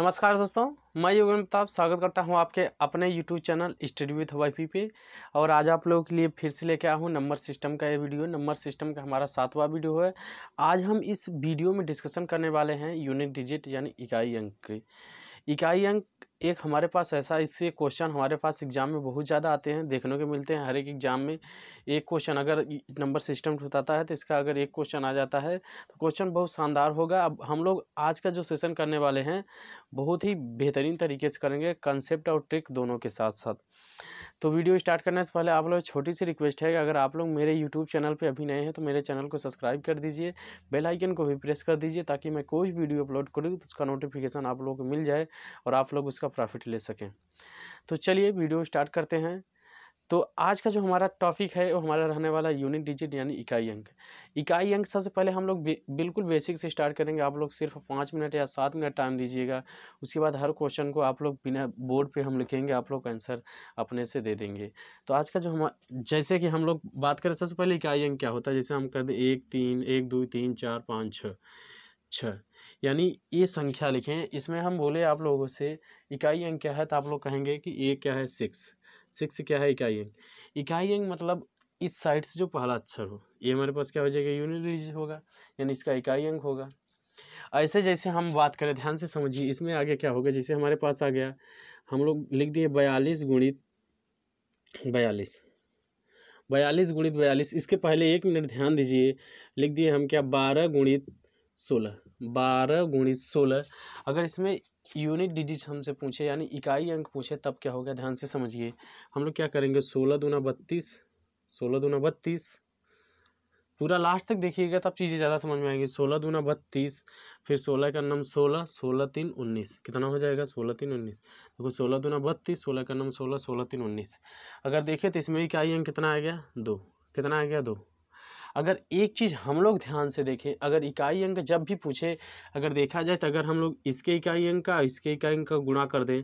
नमस्कार दोस्तों मैं योगेंद्र प्रताप स्वागत करता हूं आपके अपने YouTube channel study with Y P पे और आज आप लोगों के लिए फिर से लेके आया हूं नंबर सिस्टम का ये वीडियो नंबर सिस्टम का हमारा सातवां वीडियो है आज हम इस वीडियो में डिस्कशन करने वाले हैं यूनिट डिजिट यानी इकाई अंक की इकाई अंक एक हमारे पास ऐसा इससे क्वेश्चन हमारे पास एग्ज़ाम में बहुत ज़्यादा आते हैं देखने को मिलते हैं हर एक एग्ज़ाम में एक क्वेश्चन अगर नंबर सिस्टम बताता है तो इसका अगर एक क्वेश्चन आ जाता है तो क्वेश्चन बहुत शानदार होगा अब हम लोग आज का जो सेशन करने वाले हैं बहुत ही बेहतरीन तरीके से करेंगे कंसेप्ट और ट्रिक दोनों के साथ साथ तो वीडियो स्टार्ट करने से पहले आप लोग छोटी सी रिक्वेस्ट है कि अगर आप लोग मेरे यूट्यूब चैनल पे अभी नए हैं तो मेरे चैनल को सब्सक्राइब कर दीजिए बेल आइकन को भी प्रेस कर दीजिए ताकि मैं कोई वीडियो अपलोड करूँ तो उसका नोटिफिकेशन आप लोगों को मिल जाए और आप लोग उसका प्रॉफिट ले सकें तो चलिए वीडियो स्टार्ट करते हैं तो आज का जो हमारा टॉपिक है वो हमारा रहने वाला यूनिट डिजिट यानी इकाई अंक इकाई अंक सबसे पहले हम लोग बे, बिल्कुल बेसिक से स्टार्ट करेंगे आप लोग सिर्फ पाँच मिनट या सात मिनट टाइम दीजिएगा उसके बाद हर क्वेश्चन को आप लोग बिना बोर्ड पे हम लिखेंगे आप लोग आंसर अपने से दे देंगे तो आज का जो हम जैसे कि हम लोग बात करें सबसे पहले इकाई अंक क्या होता है जैसे हम कर दें एक तीन एक दो तीन चार पाँच छः छः यानी ये संख्या लिखें इसमें हम बोले आप लोगों से इकाई अंक क्या है तो आप लोग कहेंगे कि ए क्या है सिक्स सिक्स क्या है इकाई अंग इकाई अंग मतलब इस साइड से जो पहला अक्षर हो ये हमारे पास क्या हो जाएगा यूनिट होगा यानी इसका इकाई अंग होगा ऐसे जैसे हम बात करें ध्यान से समझिए इसमें आगे क्या होगा जैसे हमारे पास आ गया हम लोग लिख दिए बयालीस गुणित बयालीस बयालीस गुणित बयालीस इसके पहले एक मिनट ध्यान दीजिए लिख दिए हम क्या बारह गुणित सोलह बारह गुणित सोलह अगर इसमें यूनिट डिजिट हमसे पूछे यानी इकाई अंक पूछे तब क्या होगा ध्यान से समझिए हम लोग क्या करेंगे सोलह दूना बत्तीस सोलह दूना बत्तीस पूरा लास्ट तक देखिएगा तब चीज़ें ज़्यादा समझ में आएंगी सोलह दूना बत्तीस फिर सोलह का नम सोलह सोलह तीन उन्नीस कितना हो जाएगा सोलह तीन उन्नीस देखो सोलह दूना बत्तीस सोलह का नम सोलह सोलह तीन उन्नीस अगर देखें तो इसमें इकाई अंक कितना आ गया दो कितना आ गया दो अगर एक चीज़ हम लोग ध्यान से देखें अगर इकाई अंक जब भी पूछे अगर देखा जाए तो अगर हम लोग इसके इकाई अंक का इसके इकाई अंक का गुणा कर दें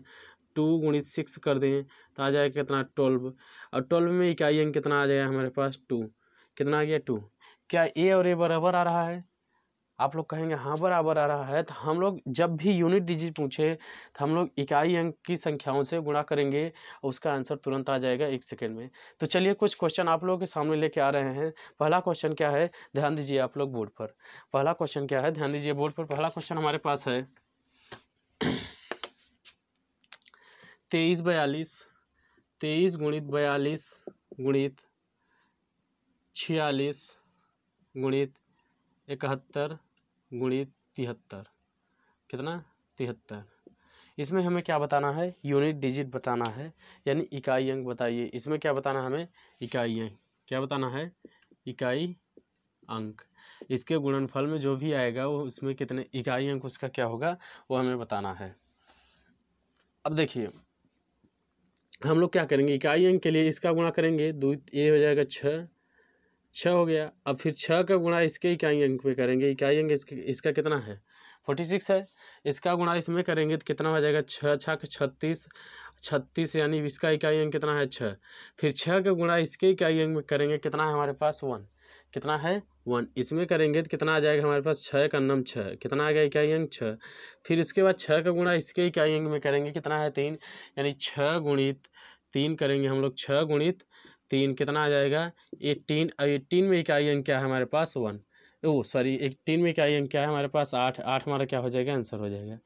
टू गुणित सिक्स कर दें तो आ जाएगा कितना ट्वेल्व और ट्वेल्व में इकाई अंक कितना आ जाएगा हमारे पास टू कितना आ गया टू क्या ए और ए बराबर आ रहा है आप लोग कहेंगे हाँ बराबर आ रहा है तो हम लोग जब भी यूनिट डिजिट पूछे तो हम लोग इकाई अंक की संख्याओं से गुणा करेंगे और उसका आंसर तुरंत आ जाएगा एक सेकेंड में तो चलिए कुछ क्वेश्चन आप लोगों के सामने लेके आ रहे हैं पहला क्वेश्चन क्या है ध्यान दीजिए आप लोग बोर्ड पर पहला क्वेश्चन क्या है ध्यान दीजिए बोर्ड पर पहला क्वेश्चन हमारे पास है तेईस बयालीस तेईस गुणित बयालीस गुणित छियालीस गुणित इकहत्तर गुणित तिहत्तर कितना तिहत्तर इसमें हमें क्या बताना है यूनिट डिजिट बताना है यानी इकाई अंक बताइए इसमें क्या बताना हमें इकाई अंक क्या बताना है इकाई अंक इसके गुणनफल में जो भी आएगा वो उसमें कितने इकाई अंक उसका क्या होगा वो हमें बताना है अब देखिए हम लोग क्या करेंगे इकाई अंक के लिए इसका गुणा करेंगे दो ये हो जाएगा छः छः हो गया अब फिर छः का गुणा इसके इकाई अंक में करेंगे इकाई अंक इसके इसका कितना है फोर्टी सिक्स है इसका गुणा इसमें करेंगे तो कितना हो जाएगा छः छः का छत्तीस छत्तीस यानी इसका इकाई अंक कितना है छः फिर छः का गुणा इसके इकाई अंक में करेंगे कितना है हमारे पास वन कितना है वन इसमें करेंगे तो कितना आ जाएगा हमारे पास छः का नम छः कितना आ गया इकाई अंक छः फिर इसके बाद छः का गुणा इसके इकाई अंक में करेंगे कितना है तीन यानी छः गुणित तीन करेंगे हम लोग छः गुणित तीन कितना आ जाएगा एट्टीन और एट्टीन में इकाई अंक क्या है हमारे पास वन ओ सॉरी एट्टीन में इकाई अंक क्या है हमारे पास आठ आठ हमारा क्या हो जाएगा आंसर हो जाएगा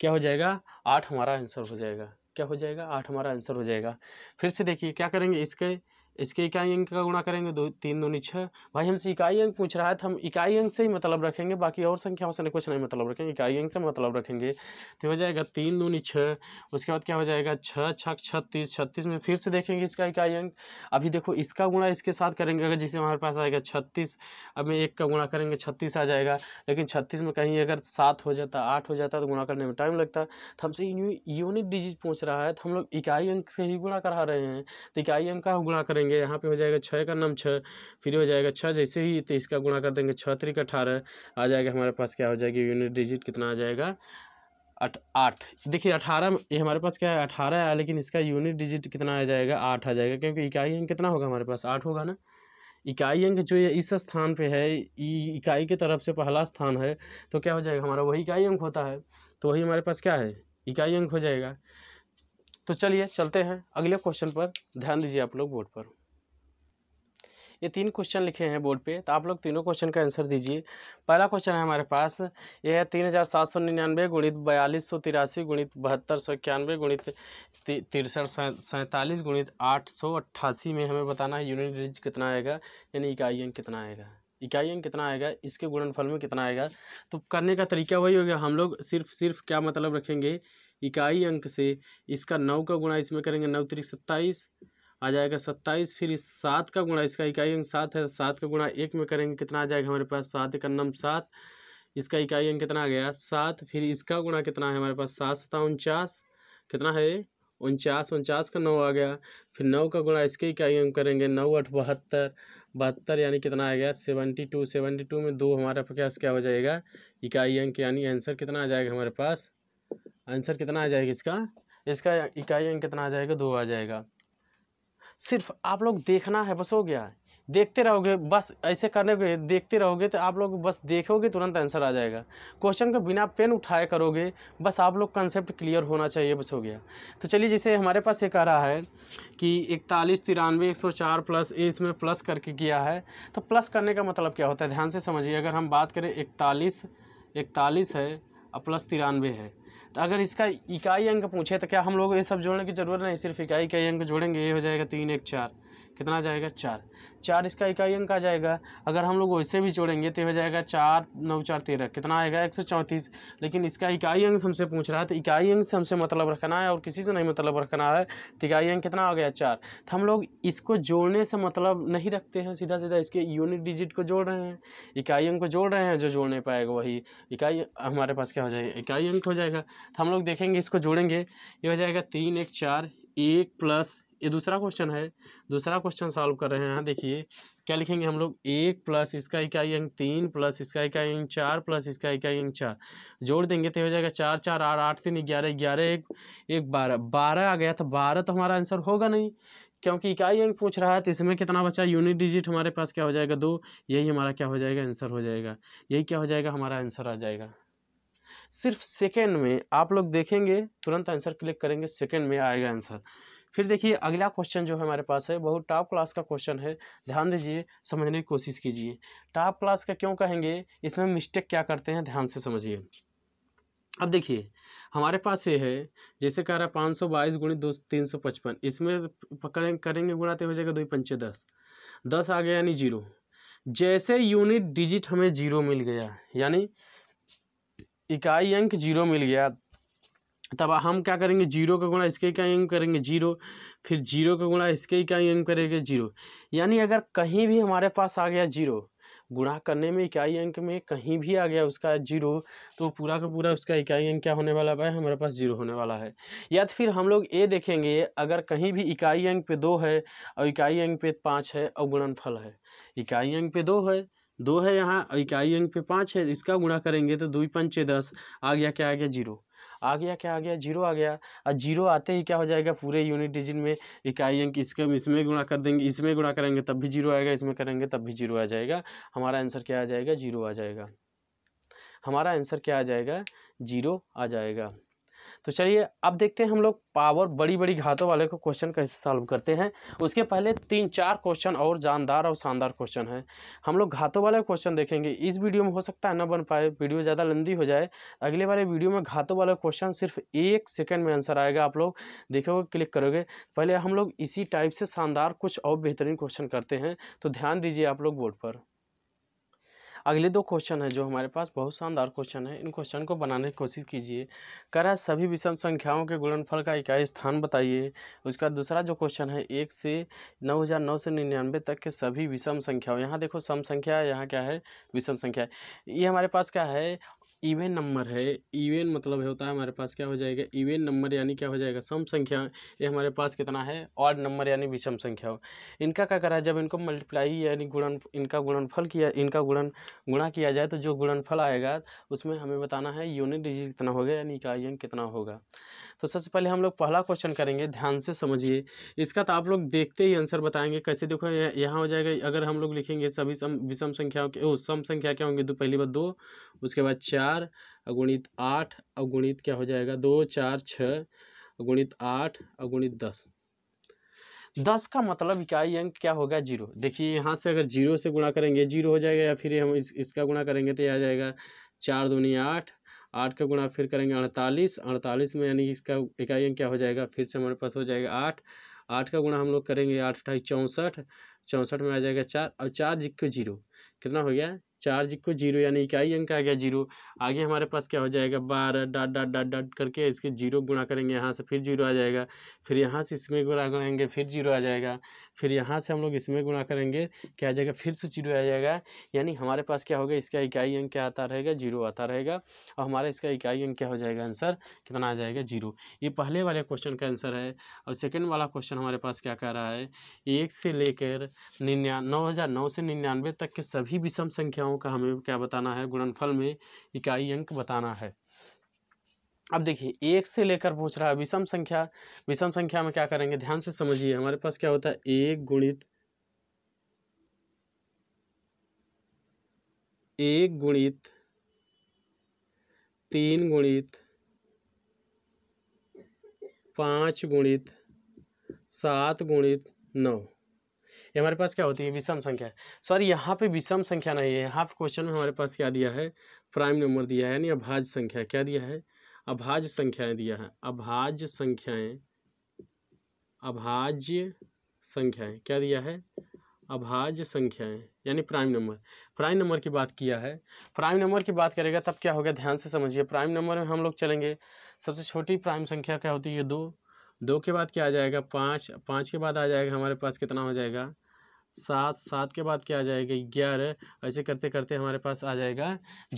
क्या हो जाएगा आठ हमारा आंसर हो जाएगा क्या हो जाएगा आठ हमारा आंसर हो जाएगा फिर से देखिए क्या करेंगे इसके इसके इकाई अंक का गुणा करेंगे दो तीन दूनी छः भाई हमसे इकाई अंक पूछ रहा है तो हम इकाई अंक से ही मतलब रखेंगे बाकी और संख्याओं से कुछ नहीं मतलब रखेंगे इकाई अंक से मतलब रखेंगे तो हो जाएगा तीन दूनी छः उसके बाद क्या हो जाएगा छः छक छत्तीस छत्तीस में फिर से देखेंगे इसका इकाई अंक अभी देखो इसका गुणा इसके साथ करेंगे अगर जिसे हमारे पास आएगा छत्तीस अब एक का गुणा करेंगे छत्तीस आ जाएगा लेकिन छत्तीस में कहीं अगर सात हो जाता आठ हो जाता तो गुणा करने में टाइम लगता तो हमसे यूनिट डिजिट पूछ रहा है तो हम लोग इकाई अंक से ही गुणा करा रहे हैं तो इकाई अंक का गुणा करेंगे करेंगे यहाँ पे हो जाएगा छः का नाम छः फिर हो जाएगा छः जैसे ही तेईस तो का गुणा कर देंगे छः तरीक अठारह आ जाएगा हमारे पास क्या हो जाएगी यूनिट डिजिट कितना आ जाएगा आठ आठ देखिए अठारह ये हमारे पास क्या है अठारह है लेकिन इसका यूनिट डिजिट कितना आ जाएगा आठ आ जाएगा क्योंकि इकाई अंक कितना होगा हमारे पास आठ होगा ना इकाई अंक जो ये इस स्थान पे है इकाई के तरफ से पहला स्थान है तो क्या हो जाएगा हमारा वही इकाई अंक होता है तो वही हमारे पास क्या है इकाई अंक हो जाएगा तो चलिए चलते हैं अगले क्वेश्चन पर ध्यान दीजिए आप लोग बोर्ड पर ये तीन क्वेश्चन लिखे हैं बोर्ड पे तो आप लोग तीनों क्वेश्चन का आंसर दीजिए पहला क्वेश्चन है हमारे पास ये है तीन हज़ार सात सौ निन्यानवे गुणित बयालीस सौ तिरासी गुणित बहत्तर सौ इक्यानवे गुणित तिरसठ सैंतालीस गुणित आठ सौ अट्ठासी में हमें बताना है यूनिट रेंज कितना आएगा यानी इकाई अंक कितना आएगा इकाई अंक कितना आएगा इसके गुणनफल में कितना आएगा तो करने का तरीका वही होगा हम लोग सिर्फ सिर्फ क्या मतलब रखेंगे इकाई अंक से इसका नौ का गुणा इसमें करेंगे नौ तरीक सत्ताईस आ जाएगा सत्ताईस फिर इस सात का गुणा इसका इकाई अंक सात है सात का गुणा एक में करेंगे कितना आ जाएगा हमारे पास सात इकन्नम सात इसका इकाई अंक कितना आ गया सात फिर इसका गुणा कितना है हमारे पास सात सता उनचास कितना है उनचास उनचास का नौ आ गया फिर नौ का गुणा इसके इकाई अंक करेंगे नौ आठ बहत्तर बहत्तर यानी कितना आ गया सेवेंटी टू सेवेंटी टू में दो हमारे पास क्या हो जाएगा इकाई अंक यानी आंसर कितना आ जाएगा हमारे पास आंसर कितना आ जाएगा इसका इसका इकाई अंक कितना आ जाएगा दो आ जाएगा सिर्फ आप लोग देखना है बस हो गया देखते रहोगे बस ऐसे करने पे देखते रहोगे तो आप लोग बस देखोगे तुरंत आंसर आ जाएगा क्वेश्चन को बिना पेन उठाए करोगे बस आप लोग कंसेप्ट क्लियर होना चाहिए बस हो गया तो चलिए जैसे हमारे पास ये कह रहा है कि इकतालीस तिरानवे एक सौ चार प्लस ए इसमें प्लस करके किया है तो प्लस करने का मतलब क्या होता है ध्यान से समझिए अगर हम बात करें इकतालीस इकतालीस है और प्लस तिरानवे है अगर इसका इकाई अंक पूछे तो क्या हम लोग ये सब जोड़ने की ज़रूरत नहीं सिर्फ इकाई इकाई अंक जोड़ेंगे ये हो जाएगा तीन एक चार कितना जाएगा चार चार इसका इकाई अंक आ जाएगा अगर हम लोग वैसे भी जोड़ेंगे तो हो जाएगा चार नौ चार तेरह कितना आएगा एक सौ चौंतीस लेकिन इसका इकाई अंक हमसे पूछ रहा है तो इकाई अंक से हमसे मतलब रखना है और किसी से नहीं मतलब रखना है तो इकाई अंक कितना आ गया चार तो हम लोग इसको जोड़ने से मतलब नहीं रखते हैं सीधा सीधा इसके यूनिट डिजिट को जोड़ रहे हैं इकाई अंक को जोड़ रहे हैं जो जोड़ने पाएगा वही इकाई हमारे पास क्या हो जाएगा इकाई अंक हो जाएगा तो हम लोग देखेंगे इसको जोड़ेंगे ये हो जाएगा तीन एक चार एक प्लस ये दूसरा क्वेश्चन है दूसरा क्वेश्चन सॉल्व कर रहे हैं यहाँ देखिए क्या लिखेंगे हम लोग एक प्लस इसका इकाई अंक तीन प्लस इसका इकाई अंक चार प्लस इसका इकाई अंक चार जोड़ देंगे तो हो जाएगा चार चार आठ आठ तीन ग्यारह ग्यारह एक एक बारह बारह आ गया तो बारह तो हमारा आंसर होगा नहीं क्योंकि इकाई अंक पूछ रहा है तो इसमें कितना बचा यूनिट डिजिट हमारे पास क्या हो जाएगा दो यही हमारा क्या हो जाएगा आंसर हो जाएगा यही क्या हो जाएगा हमारा आंसर आ जाएगा सिर्फ सेकेंड में आप लोग देखेंगे तुरंत आंसर क्लिक करेंगे सेकेंड में आएगा आंसर फिर देखिए अगला क्वेश्चन जो हमारे पास है बहुत टॉप क्लास का क्वेश्चन है ध्यान दीजिए समझने की कोशिश कीजिए टॉप क्लास का क्यों कहेंगे इसमें मिस्टेक क्या करते हैं ध्यान से समझिए अब देखिए हमारे पास ये है जैसे कह रहा है पाँच सौ बाईस गुणित दो तीन सौ पचपन इसमें पकड़ें करेंगे गुणाते तो हो जाएगा दो पंचे दस दस आ गया यानी जीरो जैसे यूनिट डिजिट हमें जीरो मिल गया यानी इकाई अंक जीरो मिल गया तब हम क्या करेंगे जीरो का गुणा इसके यंग करेंगे जीरो फिर जीरो का गुणा इसके इकाई करेंगे जीरो यानी अगर कहीं भी हमारे पास आ गया जीरो गुणा करने में इकाई अंक में कहीं भी आ गया उसका जीरो तो पूरा का पूरा उसका इकाई अंक क्या होने वाला है हमारे पास जीरो होने वाला है या तो फिर हम लोग ये देखेंगे अगर कहीं भी इकाई अंक पे दो है और इकाई अंक पे पाँच है और गुणनफल है इकाई अंक पे दो है दो है यहाँ और इकाई अंक पे पाँच है इसका गुणा करेंगे तो दो पंचे दस आ गया क्या आ गया जीरो आ गया क्या आ गया जीरो आ गया और जीरो आते ही क्या हो जाएगा पूरे यूनिट डिजिट में इकाई अंक इसके इसमें गुणा कर देंगे इसमें गुणा करेंगे तब भी जीरो आएगा इसमें करेंगे तब भी जीरो आ जाएगा हमारा आंसर क्या आ जाएगा जीरो आ जाएगा हमारा आंसर क्या आ जाएगा जीरो आ जाएगा तो चलिए अब देखते हैं हम लोग पावर बड़ी बड़ी घातों वाले को क्वेश्चन कैसे सॉल्व करते हैं उसके पहले तीन चार क्वेश्चन और जानदार और शानदार क्वेश्चन है हम लोग घातों वाले क्वेश्चन देखेंगे इस वीडियो में हो सकता है ना बन पाए वीडियो ज़्यादा लंबी हो जाए अगले वाले वीडियो में घातों वाले क्वेश्चन सिर्फ एक सेकेंड में आंसर आएगा आप लोग देखोगे क्लिक करोगे पहले हम लोग इसी टाइप से शानदार कुछ और बेहतरीन क्वेश्चन करते हैं तो ध्यान दीजिए आप लोग बोर्ड पर अगले दो क्वेश्चन है जो हमारे पास बहुत शानदार क्वेश्चन है इन क्वेश्चन को बनाने की कोशिश कीजिए करा सभी विषम संख्याओं के गुणनफल का इकाई स्थान बताइए उसका दूसरा जो क्वेश्चन है एक से नौ हज़ार नौ सौ निन्यानवे तक के सभी विषम संख्याओं यहाँ देखो सम संख्या यहाँ क्या है विषम संख्या ये हमारे पास क्या है इवेन नंबर है इवेन मतलब होता है हमारे पास क्या हो जाएगा इवेन नंबर यानी क्या हो जाएगा सम संख्या ये हमारे पास कितना है ऑड नंबर यानी विषम संख्या हो इनका क्या करा जब इनको मल्टीप्लाई यानी गुणन इनका गुणनफल किया इनका गुणन गुणा किया जाए तो जो गुणनफल आएगा उसमें हमें बताना है यूनिट डिजिट कितना होगा यानी इकाइन कितना होगा तो सबसे पहले हम लोग पहला क्वेश्चन करेंगे ध्यान से समझिए इसका तो आप लोग देखते ही आंसर बताएंगे कैसे देखो यहाँ हो जाएगा अगर हम लोग लिखेंगे सभी सम विषम संख्याओं के सम संख्या क्या होंगे दो तो पहली बार दो उसके बाद चार अगुणित आठ अगुणित क्या हो जाएगा दो चार छः अगुणित आठ अगुणित दस दस का मतलब इकाई अंक क्या होगा जीरो देखिए यहाँ से अगर जीरो से गुणा करेंगे जीरो हो जाएगा या फिर हम इस इसका गुणा करेंगे तो यह आ जाएगा चार दूनी आठ आठ का गुणा फिर करेंगे अड़तालीस अड़तालीस में यानी इसका इकाई अंक क्या हो जाएगा फिर से हमारे पास हो जाएगा आठ आठ का गुणा हम लोग करेंगे आठ अठाई चौंसठ चौंसठ में आ जाएगा चार और चार जिक्को जीरो कितना हो गया चार्ज को जीरो यानी इकाई अंक आ गया जीरो आगे हमारे पास क्या हो जाएगा बारह डॉट डॉट डॉट डॉट करके इसके जीरो गुणा करेंगे यहाँ से फिर जीरो आ जाएगा फिर यहाँ से इसमें गुणा करेंगे फिर जीरो आ जाएगा फिर यहाँ से हम लोग इसमें गुणा करेंगे क्या आ जाएगा फिर से जीरो आ जाएगा यानी हमारे पास क्या होगा इसका इकाई अंक क्या आता रहेगा जीरो आता रहेगा और हमारा इसका इकाई अंक क्या हो जाएगा आंसर कितना आ जाएगा जीरो ये पहले वाले क्वेश्चन का आंसर है और सेकेंड वाला क्वेश्चन हमारे पास क्या कह रहा है एक से लेकर निन्या नौ से निन्यानवे तक के सभी विषम संख्या संख्याओं का हमें क्या बताना है गुणनफल में इकाई अंक बताना है अब देखिए एक से लेकर पूछ रहा है विषम संख्या विषम संख्या में क्या करेंगे ध्यान से समझिए हमारे पास क्या होता है एक गुणित एक गुणित तीन गुणित पाँच गुणित सात गुणित नौ ये हमारे पास क्या होती है विषम संख्या सर यहाँ पे विषम संख्या नहीं है यहाँ पे क्वेश्चन में हमारे पास क्या दिया है प्राइम नंबर दिया है यानी अभाज्य संख्या क्या दिया है अभाज्य संख्याएं दिया है अभाज्य संख्याएं अभाज्य संख्याएं क्या दिया है अभाज्य संख्याएं यानी प्राइम नंबर प्राइम नंबर की बात किया है प्राइम नंबर की बात करेगा तब क्या होगा ध्यान से समझिए प्राइम नंबर में हम लोग चलेंगे सबसे छोटी प्राइम संख्या क्या होती है दो दो के बाद क्या आ जाएगा पाँच पाँच के बाद आ जाएगा हमारे पास कितना हो जाएगा सात सात के बाद क्या आ जाएगा ग्यारह ऐसे करते करते हमारे पास आ जाएगा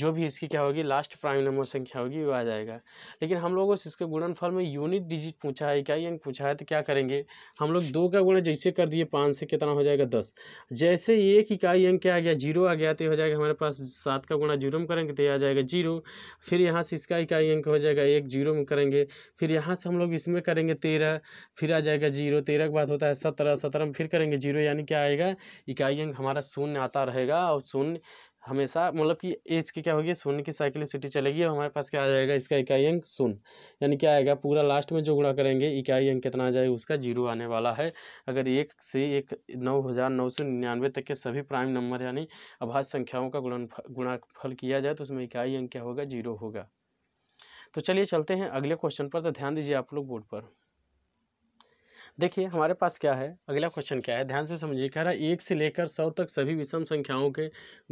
जो भी इसकी क्या होगी लास्ट प्राइम नंबर संख्या होगी वो आ जाएगा लेकिन हम लोगों से इसके गुणनफल में यूनिट डिजिट पूछा है क्या यानी पूछा है तो क्या करेंगे हम लोग दो का गुणा जैसे कर दिए पाँच से कितना हो जाएगा दस जैसे एक इकाई अंक क्या आ गया जीरो आ गया तो हो जाएगा हमारे पास सात का गुणा जीरो में करेंगे तो आ जाएगा जीरो फिर यहाँ से इसका इकाई अंक हो जाएगा एक जीरो में करेंगे फिर यहाँ से हम लोग इसमें करेंगे तेरह फिर आ जाएगा जीरो तेरह के बाद होता है सत्रह सत्रह में फिर करेंगे जीरो यानी क्या आएगा है इकाई अंक हमारा शून्य आता रहेगा और शून्य हमेशा मतलब कि एज की क्या होगी शून्य की साइकिलिसिटी चलेगी और हमारे पास क्या आ जाएगा इसका इकाई अंक शून्य यानी क्या आएगा पूरा लास्ट में जो गुणा करेंगे इकाई अंक कितना आ जाएगा उसका जीरो आने वाला है अगर एक से एक नौ हज़ार नौ सौ निन्यानवे तक के सभी प्राइम नंबर यानी अभाज्य संख्याओं का गुणन गुणाफल किया जाए तो उसमें इकाई अंक क्या होगा जीरो होगा तो चलिए चलते हैं अगले क्वेश्चन पर तो ध्यान दीजिए आप लोग बोर्ड पर देखिए हमारे पास क्या है अगला क्वेश्चन क्या है ध्यान से समझिए कह रहा है एक से लेकर सौ तक सभी विषम संख्याओं के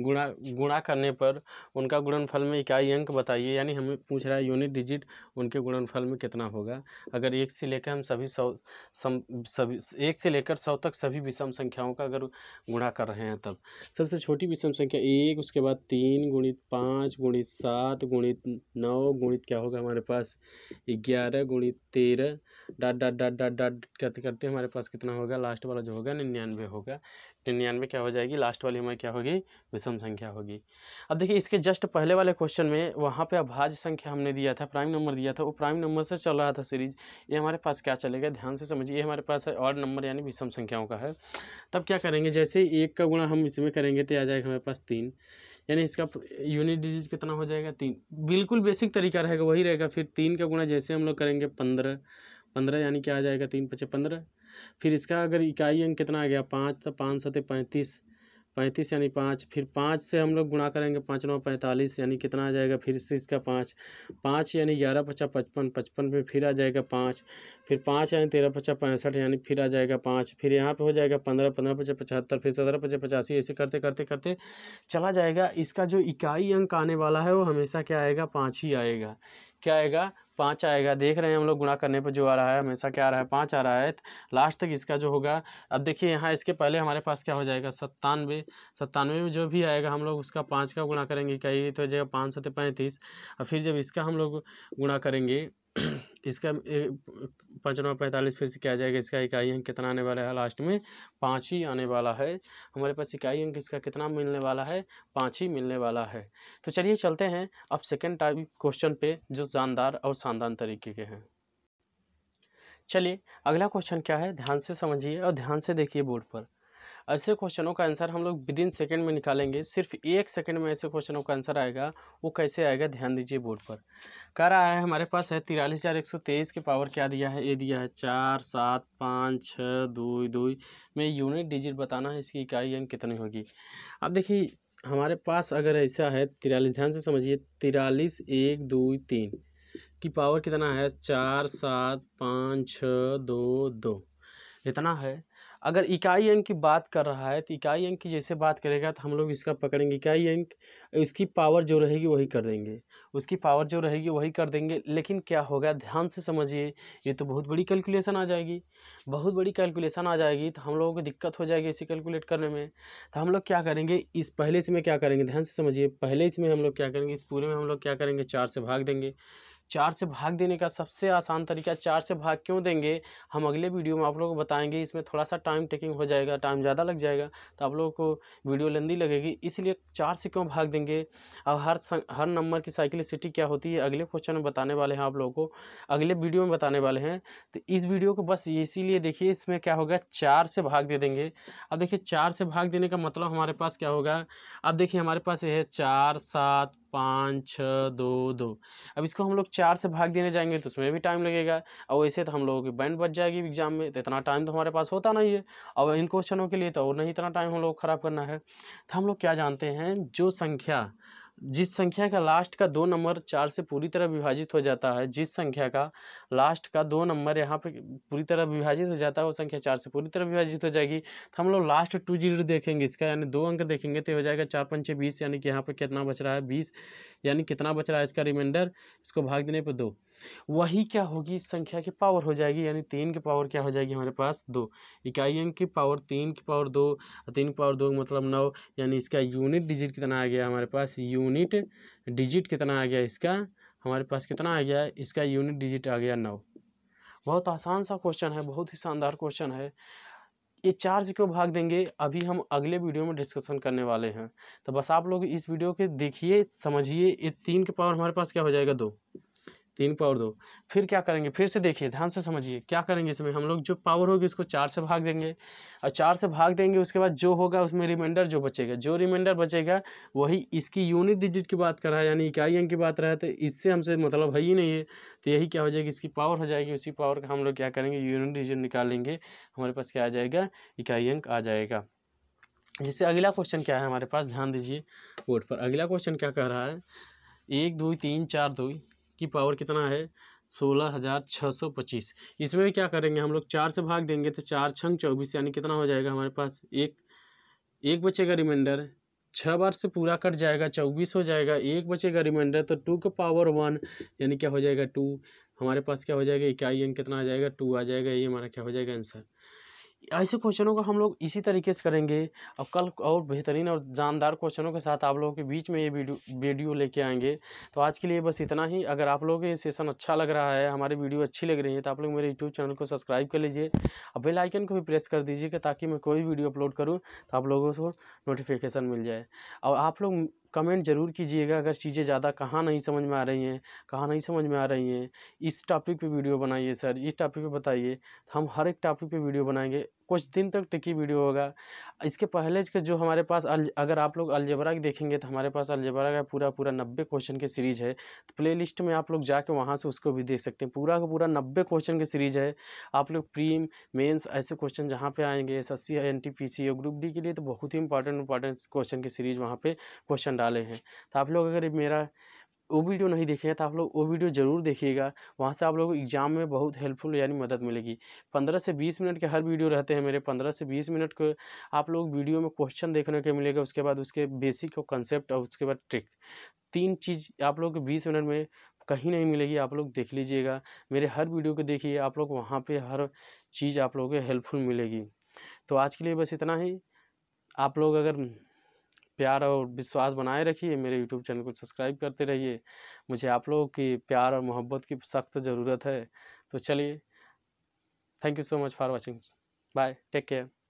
गुणा गुणा करने पर उनका गुणनफल में इकाई अंक बताइए यानी हमें पूछ रहा है यूनिट डिजिट उनके गुणनफल में कितना होगा अगर एक से लेकर हम सभी सौ सम सभी एक से लेकर सौ तक सभी विषम संख्याओं का अगर गुणा कर रहे हैं तब सबसे छोटी विषम संख्या एक उसके बाद तीन गुणित पाँच गुणित सात गुणित नौ गुणित क्या होगा हमारे पास ग्यारह गुणित तेरह dot dot dot dot dot करते करते हमारे पास कितना होगा लास्ट वाला जो होगा निन्यानवे होगा निन्यानवे क्या हो जाएगी लास्ट वाली हमारी क्या होगी विषम संख्या होगी अब देखिए इसके जस्ट पहले वाले क्वेश्चन में वहाँ पे अभाज्य संख्या हमने दिया था प्राइम नंबर दिया था वो प्राइम नंबर से चल रहा था सीरीज ये हमारे पास क्या चलेगा ध्यान से समझिए हमारे पास है और नंबर यानी विषम संख्याओं का है तब क्या करेंगे जैसे एक का गुणा हम इसमें करेंगे तो आ जाएगा हमारे पास तीन यानी इसका यूनिट डिजिट कितना हो जाएगा तीन बिल्कुल बेसिक तरीका रहेगा वही रहेगा फिर तीन का गुणा जैसे हम लोग करेंगे पंद्रह पंद्रह यानी कि आ जाएगा तीन पचे पंद्रह फिर इसका अगर इकाई अंक कितना आ गया पाँच तो पाँच सौ पैंतीस पैंतीस यानी पाँच फिर पाँच से हम लोग गुणा करेंगे पाँच नौ पैंतालीस यानी कितना आ जाएगा फिर से इसका पाँच पाँच यानी ग्यारह पचा पचपन पचपन में फिर आ जाएगा पाँच फिर पाँच यानी तेरह पचा पैंसठ यानी फिर आ जाएगा पाँच फिर यहाँ पे हो जाएगा पंद्रह पंद्रह पचा पचहत्तर फिर सत्रह पचास पचासी ऐसे करते करते करते चला जाएगा इसका जो इकाई अंक आने वाला है वो हमेशा क्या आएगा पाँच ही आएगा क्या आएगा पाँच आएगा देख रहे हैं हम लोग गुणा करने पर जो आ रहा है हमेशा क्या आ रहा है पाँच आ रहा है लास्ट तक इसका जो होगा अब देखिए यहाँ इसके पहले हमारे पास क्या हो जाएगा सत्तानवे सत्तानवे में जो भी आएगा हम लोग उसका पाँच का गुणा करेंगे कई तो हो जाएगा पाँच सत्य पैंतीस और फिर जब इसका हम लोग गुणा करेंगे इसका पाँच पैंतालीस फिर से क्या जाएगा इसका इकाई अंक कितना आने वाला है लास्ट में पाँच ही आने वाला है हमारे पास इकाई अंक इसका कितना मिलने वाला है पाँच ही मिलने वाला है तो चलिए चलते हैं अब सेकेंड टाइप क्वेश्चन पे जो जानदार और शानदार तरीके के हैं चलिए अगला क्वेश्चन क्या है ध्यान से समझिए और ध्यान से देखिए बोर्ड पर ऐसे क्वेश्चनों का आंसर हम लोग विद इन सेकेंड में निकालेंगे सिर्फ एक सेकेंड में ऐसे क्वेश्चनों का आंसर आएगा वो कैसे आएगा ध्यान दीजिए बोर्ड पर कर आया है हमारे पास है तिरालीस हज़ार एक सौ तेईस के पावर क्या दिया है ये दिया है चार सात पाँच छः दो दो में यूनिट डिजिट बताना है इसकी इकाई अंक कितनी होगी अब देखिए हमारे पास अगर ऐसा है तिरालीस ध्यान से समझिए तिरालीस एक दो तीन की पावर कितना है चार सात पाँच छः दो दो इतना है अगर इकाई अंक की बात कर रहा है तो इकाई अंक की जैसे बात करेगा तो हम लोग इसका पकड़ेंगे इकाई अंक इसकी पावर जो रहेगी वही कर देंगे उसकी पावर जो रहेगी वही कर देंगे लेकिन क्या होगा ध्यान से समझिए ये तो बहुत बड़ी कैलकुलेशन आ जाएगी बहुत बड़ी कैलकुलेशन आ जाएगी तो हम लोगों को दिक्कत हो जाएगी इसे कैलकुलेट करने में तो हम लोग क्या करेंगे इस पहले इसमें क्या करेंगे ध्यान से समझिए पहले इसमें हम लोग क्या करेंगे इस पूरे में हम लोग क्या करेंगे चार से भाग देंगे चार से भाग देने का सबसे आसान तरीका चार से भाग क्यों देंगे हम अगले वीडियो में आप लोगों को बताएंगे इसमें थोड़ा सा टाइम टेकिंग हो जाएगा टाइम ज़्यादा लग जाएगा तो आप लोगों को वीडियो लंदी लगेगी इसलिए चार से क्यों भाग देंगे अब हर हर नंबर की साइकिलिसिटी क्या होती है अगले क्वेश्चन में बताने वाले हैं आप लोगों को अगले वीडियो में बताने वाले हैं तो इस वीडियो को बस इसीलिए देखिए इसमें क्या होगा चार से भाग दे देंगे अब देखिए चार से भाग देने का मतलब हमारे पास क्या होगा अब देखिए हमारे पास ये है चार सात पाँच छः दो दो अब इसको हम लोग चार से भाग देने जाएंगे तो उसमें भी टाइम लगेगा और वैसे तो हम लोगों की बैंड बच जाएगी एग्जाम में तो इतना टाइम तो हमारे पास होता नहीं है और इन क्वेश्चनों के लिए तो और नहीं इतना टाइम हम लोग ख़राब करना है तो हम लोग क्या जानते हैं जो संख्या जिस संख्या का लास्ट का दो नंबर चार से पूरी तरह विभाजित हो जाता है जिस संख्या का लास्ट का दो नंबर यहाँ पे पूरी तरह विभाजित हो जाता है वो संख्या चार से पूरी तरह विभाजित हो जाएगी तो हम लोग लास्ट टू जीरो देखेंगे इसका यानी दो अंक देखेंगे तो हो जाएगा चार पंचे बीस यानी कि यहाँ पर कितना बच रहा है बीस यानी कितना बच रहा है इसका रिमाइंडर इसको भाग देने पर दो वही क्या होगी संख्या की पावर हो जाएगी यानी तीन की पावर क्या हो जाएगी हमारे पास दो इकाइयों की पावर तीन की पावर दो तीन की पावर दो मतलब नौ यानी इसका यूनिट डिजिट कितना आ गया हमारे पास यूनिट डिजिट कितना आ गया इसका हमारे पास कितना आ गया इसका यूनिट डिजिट आ गया नौ बहुत आसान सा क्वेश्चन है बहुत ही शानदार क्वेश्चन है ये चार्ज क्यों भाग देंगे अभी हम अगले वीडियो में डिस्कशन करने वाले हैं तो बस आप लोग इस वीडियो के देखिए समझिए ये तीन के पावर हमारे पास क्या हो जाएगा दो तीन पावर दो फिर क्या करेंगे फिर से देखिए ध्यान से समझिए क्या करेंगे इसमें हम लोग जो पावर होगी उसको चार से भाग देंगे और चार से भाग देंगे उसके बाद जो होगा उसमें रिमाइंडर जो बचेगा जो रिमाइंडर बचेगा वही इसकी यूनिट डिजिट की बात कर रहा है यानी इकाई अंक की बात रहा है तो इससे हमसे मतलब है ही नहीं है तो यही क्या हो जाएगी इसकी पावर हो जाएगी उसी पावर का हम लोग क्या करेंगे यूनिट डिजिट निकालेंगे हमारे पास क्या आ जाएगा इकाई अंक आ जाएगा जैसे अगला क्वेश्चन क्या है हमारे पास ध्यान दीजिए बोर्ड पर अगला क्वेश्चन क्या कह रहा है एक दो तीन चार दो की पावर कितना है सोलह हज़ार छः सौ पच्चीस इसमें क्या करेंगे हम लोग चार से भाग देंगे तो चार छंग चौबीस यानी कितना हो जाएगा हमारे पास एक एक बचेगा रिमाइंडर छः बार से पूरा कट जाएगा चौबीस हो जाएगा एक बचेगा रिमाइंडर तो टू का पावर वन यानी क्या हो जाएगा टू हमारे पास क्या हो जाएगा इकाई अंक कितना आ जाएगा टू आ जाएगा ये हमारा क्या हो जाएगा आंसर ऐसे क्वेश्चनों को हम लोग इसी तरीके से करेंगे और कल और बेहतरीन और जानदार क्वेश्चनों के साथ आप लोगों के बीच में ये वीडियो वीडियो लेके आएंगे तो आज के लिए बस इतना ही अगर आप लोगों को ये सेशन अच्छा लग रहा है हमारी वीडियो अच्छी लग रही है तो आप लोग मेरे यूट्यूब चैनल को सब्सक्राइब कर लीजिए और बेलाइकन को भी प्रेस कर दीजिएगा ताकि मैं कोई वीडियो अपलोड करूँ तो आप लोगों को नोटिफिकेशन मिल जाए और आप लोग कमेंट ज़रूर कीजिएगा अगर चीज़ें ज़्यादा कहाँ नहीं समझ में आ रही हैं कहाँ नहीं समझ में आ रही हैं इस टॉपिक पे वीडियो बनाइए सर इस टॉपिक पे बताइए हम हर एक टॉपिक पे वीडियो बनाएंगे कुछ दिन तक टिकी वीडियो होगा इसके पहले के जो हमारे पास अगर आप लोग अलजबरा की देखेंगे तो हमारे पास अलजबरा का पूरा पूरा नब्बे क्वेश्चन की सीरीज़ है तो प्ले लिस्ट में आप लोग जाके वहाँ से उसको भी देख सकते हैं पूरा का पूरा नब्बे क्वेश्चन की सीरीज़ है आप लोग प्रीम मेंस ऐसे क्वेश्चन जहाँ पे आएंगे S S C N T P C group D के लिए तो बहुत ही इंपॉर्टेंट इंपॉर्टेंट क्वेश्चन की सीरीज़ वहाँ पर क्वेश्चन डाले हैं तो आप लोग अगर मेरा वो वीडियो नहीं देखे हैं तो आप लोग वो वीडियो ज़रूर देखिएगा वहाँ से आप लोग एग्ज़ाम में बहुत हेल्पफुल यानी मदद मिलेगी पंद्रह से बीस मिनट के हर वीडियो रहते हैं मेरे पंद्रह से बीस मिनट के आप लोग वीडियो में क्वेश्चन देखने के मिलेगा उसके बाद उसके बेसिक और कंसेप्ट और उसके बाद ट्रिक तीन चीज़ आप लोग बीस मिनट में कहीं नहीं मिलेगी आप लोग देख लीजिएगा मेरे हर वीडियो को देखिए आप लोग वहाँ पर हर चीज़ आप लोगों को हेल्पफुल मिलेगी तो आज के लिए बस इतना ही आप लोग अगर प्यार और विश्वास बनाए रखिए मेरे यूट्यूब चैनल को सब्सक्राइब करते रहिए मुझे आप लोगों की प्यार और मोहब्बत की सख्त ज़रूरत है तो चलिए thank you so much for watching bye take care